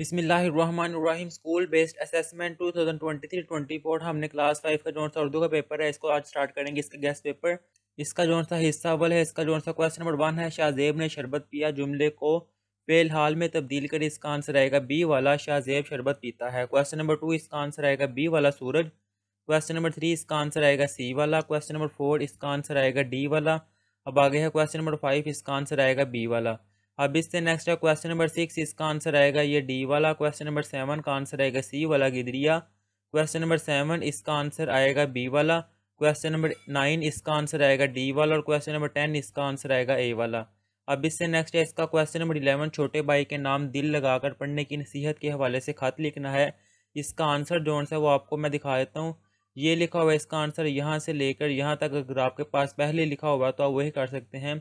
बिसमीम school based assessment 2023-24 हमने class five का जो सा उर्दू का पेपर है इसको आज स्टार्ट करेंगे इसका गेस्ट पेपर इसका जो सा हिस्सा अवल है इसका जो सा क्वेश्चन नंबर वन है शाहजेब ने शरबत पिया जुमले को फेल हाल में तब्दील कर इसका आंसर आएगा बी वाला शाहजेब शरबत पीता है क्वेश्चन नंबर टू इसका आंसर आएगा बी वाला सूरज क्वेश्चन नंबर थ्री इसका आंसर आएगा सी वाला क्वेश्चन नंबर फोर इसका आंसर आएगा डी वाला अब आगे है क्वेश्चन नंबर फाइव इसका आंसर आएगा बी वाला अब इससे नेक्स्ट है क्वेश्चन नंबर सिक्स इसका आंसर आएगा ये डी वाला क्वेश्चन नंबर सेवन का आंसर आएगा सी वाला गिदरिया क्वेश्चन नंबर सेवन इसका आंसर आएगा बी वाला क्वेश्चन नंबर नाइन इसका आंसर आएगा डी वाला और क्वेश्चन नंबर टेन इसका आंसर आएगा ए वाला अब इससे नेक्स्ट है इसका क्वेश्चन नंबर इलेवन छोटे भाई के नाम दिल लगाकर पढ़ने की नसीहत के हवाले से खत लिखना है इसका आंसर जो सा वो आपको मैं दिखा देता हूँ ये लिखा हुआ है इसका आंसर यहाँ से लेकर यहाँ तक अगर आपके पास पहले लिखा हुआ तो आप वही कर सकते हैं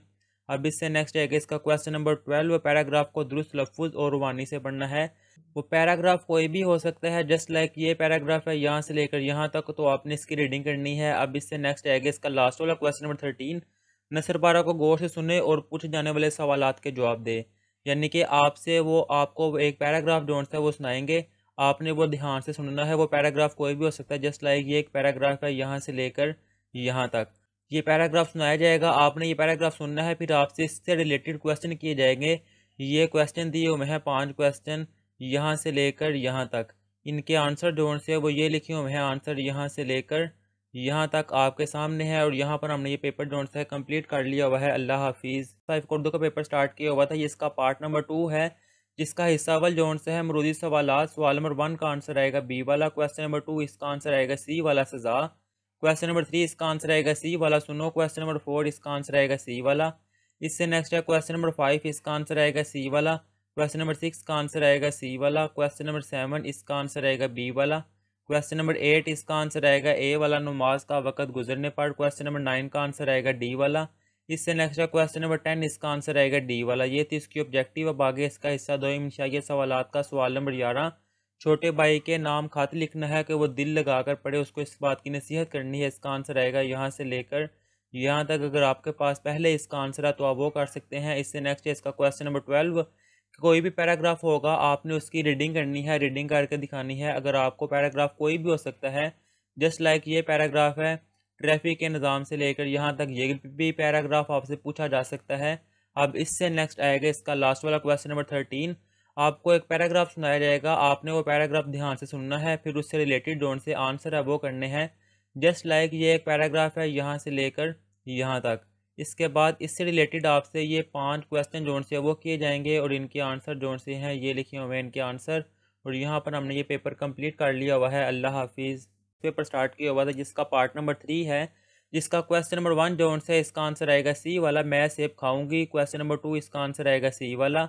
अब इससे नेक्स्ट है कि इसका क्वेश्चन नंबर ट्वेल्व पैराग्राफ को दुरुस्त लफुज और वानी से पढ़ना है वो पैराग्राफ कोई भी हो सकता है जस्ट लाइक ये पैराग्राफ है यहाँ से लेकर यहाँ तक तो आपने इसकी रीडिंग करनी है अब इससे नेक्स्ट है कि इसका लास्ट वाला क्वेश्चन नंबर थर्टीन नसर पारा को गौर से सुने और पूछे जाने वाले सवाल के जवाब दे यानी कि आपसे वो आपको एक पैराग्राफ जो है वो सुनाएंगे आपने वो ध्यान से सुनना है वो पैराग्राफ कोई भी हो सकता है जस्ट लाइक ये एक पैराग्राफ है यहाँ से लेकर यहाँ तक ये पैराग्राफ सुनाया जाएगा आपने ये पैराग्राफ सुनना है फिर आपसे इससे रिलेटेड क्वेश्चन किए जाएंगे ये क्वेश्चन दिए हुए हैं पांच क्वेश्चन यहाँ से लेकर यहाँ तक इनके आंसर जो से वो ये लिखे हुए हैं आंसर यहाँ से लेकर यहाँ तक आपके सामने है और यहाँ पर हमने ये पेपर जो से कम्प्लीट कर लिया हुआ है अल्लाह हाफिज़ साइफ उर्दू का पेपर स्टार्ट किया हुआ था ये इसका पार्ट नंबर टू है जिसका हिस्सा वाल जो से है मरूदी सवाल सवाल नंबर वन का आंसर आएगा बी वाला क्वेश्चन नंबर टू इसका आंसर आएगा सी वाला सज़ा क्वेश्चन नंबर थ्री इसका आंसर आएगा सी वाला सुनो क्वेश्चन नंबर फोर इसका आंसर आएगा सी वाला इससे नेक्स्ट है क्वेश्चन नंबर फाइव इसका आंसर आएगा सी वाला क्वेश्चन नंबर सिक्स का आंसर आएगा सी वाला क्वेश्चन नंबर सेवन इसका आंसर आएगा बी वाला क्वेश्चन नंबर एट इसका आंसर आएगा ए वाला नमाज का वक़्त गुजरने पर क्वेश्चन नंबर नाइन का आंसर आएगा डी वाला इससे नेक्स्ट है क्वेश्चन नंबर टेन इसका आंसर आएगा डी वाला ये थी इसकी ऑब्जेक्टिव अब आगे इसका हिस्सा दो इंशाइय सवाल का सवाल नंबर ग्यारह छोटे भाई के नाम खत लिखना है कि वो दिल लगा कर पढ़े उसको इस बात की नसीहत करनी है इसका आंसर आएगा यहाँ से लेकर यहाँ तक अगर आपके पास पहले इसका आंसर है तो आप वो कर सकते हैं इससे नेक्स्ट है इसका क्वेश्चन नंबर ट्वेल्व कोई भी पैराग्राफ होगा आपने उसकी रीडिंग करनी है रीडिंग करके दिखानी है अगर आपको पैराग्राफ कोई भी हो सकता है जस्ट लाइक ये पैराग्राफ है ट्रैफिक के निज़ाम से लेकर यहाँ तक ये भी पैराग्राफ आपसे पूछा जा सकता है अब इससे नेक्स्ट आएगा इसका लास्ट वाला क्वेश्चन नंबर थर्टीन आपको एक पैराग्राफ सुनाया जाएगा आपने वो पैराग्राफ ध्यान से सुनना है फिर उससे रिलेटेड डोंट से आंसर है वो करने हैं जस्ट लाइक ये एक पैराग्राफ है यहाँ से लेकर यहाँ तक इसके बाद इससे रिलेटेड आपसे ये पांच क्वेश्चन जोन से वो किए जाएंगे और इनके आंसर जोन से हैं ये लिखे हुए हैं इनके आंसर और यहाँ पर हमने ये पेपर कंप्लीट कर लिया हुआ है अल्लाह हाफिज़ पेपर स्टार्ट किया हुआ था जिसका पार्ट नंबर थ्री है जिसका क्वेश्चन नंबर वन जोन से इसका आंसर आएगा सी वाला मैं सेब खाऊंगी क्वेश्चन नंबर टू इसका आंसर आएगा सी वाला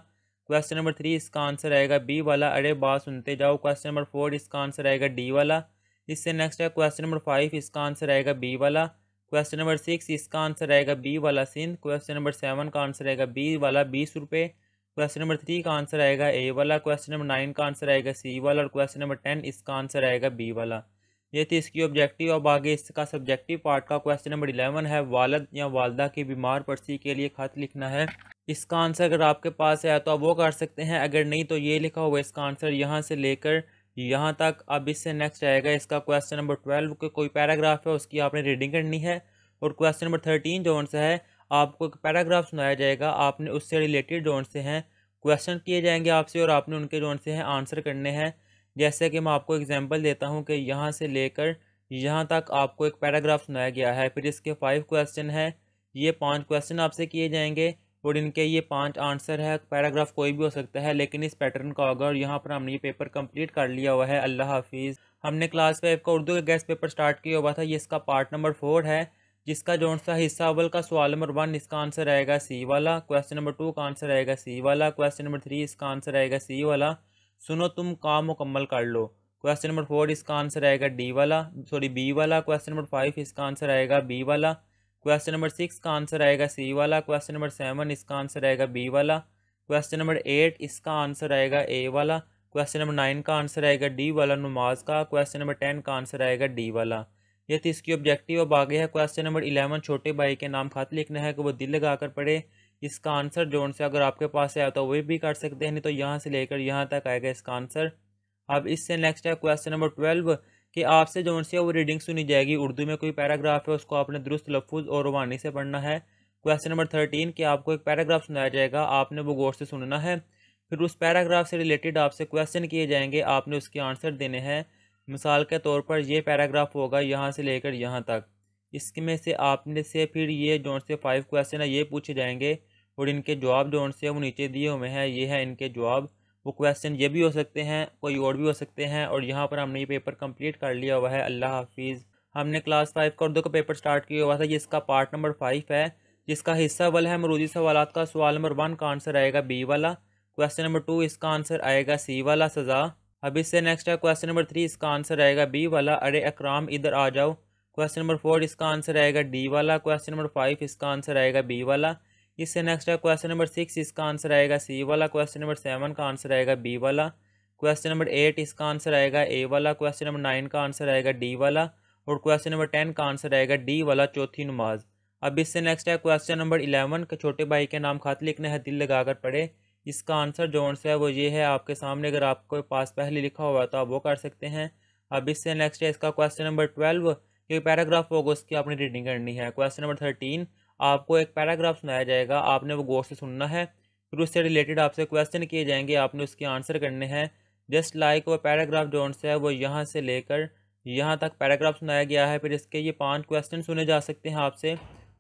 क्वेश्चन नंबर थ्री इसका आंसर आएगा बी वाला अरे बात सुनते जाओ क्वेश्चन नंबर फोर इसका आंसर आएगा डी वाला इससे नेक्स्ट है क्वेश्चन नंबर फाइव इसका आंसर आएगा बी वाला क्वेश्चन नंबर सिक्स इसका आंसर आएगा बी वाला सिंध क्वेश्चन नंबर सेवन का आंसर आएगा बी वाला बीस रुपये क्वेश्चन नंबर थ्री का आंसर आएगा ए वाला क्वेश्चन नंबर नाइन का आंसर आएगा सी वाला और क्वेश्चन नंबर टेन इसका आंसर आएगा बी वाला ये थी इसकी ऑब्जेक्टिव अब आगे इसका सब्जेक्टिव पार्ट का क्वेश्चन नंबर इलेवन है वालद या वालदा की बीमार पर्सी के लिए खत लिखना है इसका आंसर अगर आपके पास है तो आप वो कर सकते हैं अगर नहीं तो ये लिखा होगा इसका आंसर यहाँ से लेकर यहाँ तक अब इससे नेक्स्ट आएगा इसका क्वेश्चन नंबर ट्वेल्व के कोई पैराग्राफ है उसकी आपने रीडिंग करनी है और क्वेश्चन नंबर थर्टीन जो सा है आपको एक पैराग्राफ सुनाया जाएगा आपने उससे रिलेटेड जो से हैं क्वेश्चन किए जाएंगे आपसे और आपने उनके जो से हैं आंसर करने हैं जैसे कि मैं आपको एग्जांपल देता हूँ कि यहाँ से लेकर यहाँ तक आपको एक पैराग्राफ सुनाया गया है फिर इसके फाइव क्वेश्चन है ये पांच क्वेश्चन आपसे किए जाएंगे और इनके ये पांच आंसर है पैराग्राफ कोई भी हो सकता है लेकिन इस पैटर्न का अगर यहाँ पर हमने ये पेपर कंप्लीट कर लिया हुआ है अल्लाह हाफिज़ हमने क्लास फाइव का उर्दू का गेस्ट पेपर स्टार्ट किया हुआ था ये इसका पार्ट नंबर फोर है जिसका जो सा हिस्सा अवल का सवाल नंबर वन इसका आंसर आएगा सी वाला क्वेश्चन नंबर टू का आंसर आएगा सी वाला क्वेश्चन नंबर थ्री इसका आंसर आएगा सी वाला सुनो तुम काम मुकम्मल कर लो क्वेश्चन नंबर फोर इसका आंसर आएगा डी वाला सॉरी बी वाला क्वेश्चन नंबर फाइव इसका आंसर आएगा बी वाला क्वेश्चन नंबर सिक्स का आंसर आएगा सी वाला क्वेश्चन नंबर सेवन इसका आंसर आएगा बी वाला क्वेश्चन नंबर एट इसका आंसर आएगा ए वाला क्वेश्चन नंबर नाइन का आंसर आएगा डी वाला नमाज का क्वेश्चन नंबर टेन का आंसर आएगा डी वाला ये थी तो इसकी ऑब्जेक्टिव अब आगे है क्वेश्चन नंबर इलेवन छोटे भाई के नाम खत लिखना है कि वो दिल लगाकर पढ़े इसका आंसर जोन से अगर आपके पास है तो वे भी कर सकते हैं नहीं तो यहाँ से लेकर यहाँ तक आएगा इसका आंसर अब इससे नेक्स्ट है क्वेश्चन नंबर ट्वेल्व कि आपसे जोन से वो रीडिंग सुनी जाएगी उर्दू में कोई पैराग्राफ है उसको आपने दुरुस्त लफुज और रवानी से पढ़ना है क्वेश्चन नंबर थर्टीन कि आपको एक पैराग्राफ सुनाया जाएगा आपने वो गौर से सुनना है फिर उस पैराग्राफ से रिलेटेड आपसे क्वेश्चन किए जाएंगे आपने उसके आंसर देने हैं मिसाल के तौर पर ये पैराग्राफ होगा यहाँ से लेकर यहाँ तक इसमें से आपने से फिर ये जोन से फाइव क्वेश्चन है ये पूछे जाएंगे और इनके जवाब जो उनसे वो नीचे दिए हुए हैं ये है इनके जवाब वो क्वेश्चन ये भी हो सकते हैं कोई और भी हो सकते हैं और यहाँ पर हमने ये पेपर कंप्लीट कर लिया हुआ है अल्लाह हाफिज़ हमने क्लास फाइव का उर्दू का पेपर स्टार्ट किया हुआ था जिसका पार्ट नंबर फाइव है जिसका हिस्सा वाला है मरूजी सवाल का सवाल नंबर वन का आंसर आएगा बी वाला क्वेश्चन नंबर टू इसका आंसर आएगा सी वाला सज़ा अब इससे नेक्स्ट है क्वेश्चन नंबर थ्री इसका आंसर आएगा बी वाला अरे अकराम इधर आ जाओ क्वेश्चन नंबर फोर इसका आंसर आएगा डी वाला क्वेश्चन नंबर फाइव इसका आंसर आएगा बी वाला इससे नेक्स्ट है क्वेश्चन नंबर सिक्स इसका आंसर आएगा सी वाला क्वेश्चन नंबर सेवन का आंसर आएगा बी वाला क्वेश्चन नंबर एट इसका आंसर आएगा ए वाला क्वेश्चन नंबर नाइन का आंसर आएगा डी वाला और क्वेश्चन नंबर टेन का आंसर आएगा डी वाला चौथी नमाज अब इससे नेक्स्ट है क्वेश्चन नंबर इलेवन के छोटे भाई के नाम खत लिखने हैं दिल लगाकर पढ़े इसका आंसर जो आंसर है वो ये है आपके सामने अगर आपको पास पहले लिखा हुआ है तो आप वो कर सकते हैं अब इससे नेक्स्ट है इसका क्वेश्चन नंबर ट्वेल्व ये पैराग्राफ होगा उसकी आपने रीडिंग करनी है क्वेश्चन नंबर थर्टीन आपको एक पैराग्राफ सुनाया जाएगा आपने वो गौर से सुनना है फिर उससे रिलेटेड आपसे क्वेश्चन किए जाएंगे आपने उसके आंसर करने हैं जस्ट लाइक वो पैराग्राफ जो है वो यहाँ से लेकर यहाँ तक पैराग्राफ सुनाया गया है फिर इसके ये पांच क्वेश्चन सुने जा सकते हैं आपसे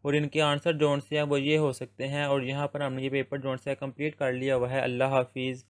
और इनके आंसर जो से हैं वो ये हो सकते हैं और यहाँ पर हमने ये पेपर जो है कम्प्लीट कर लिया हुआ है अल्लाह हाफिज़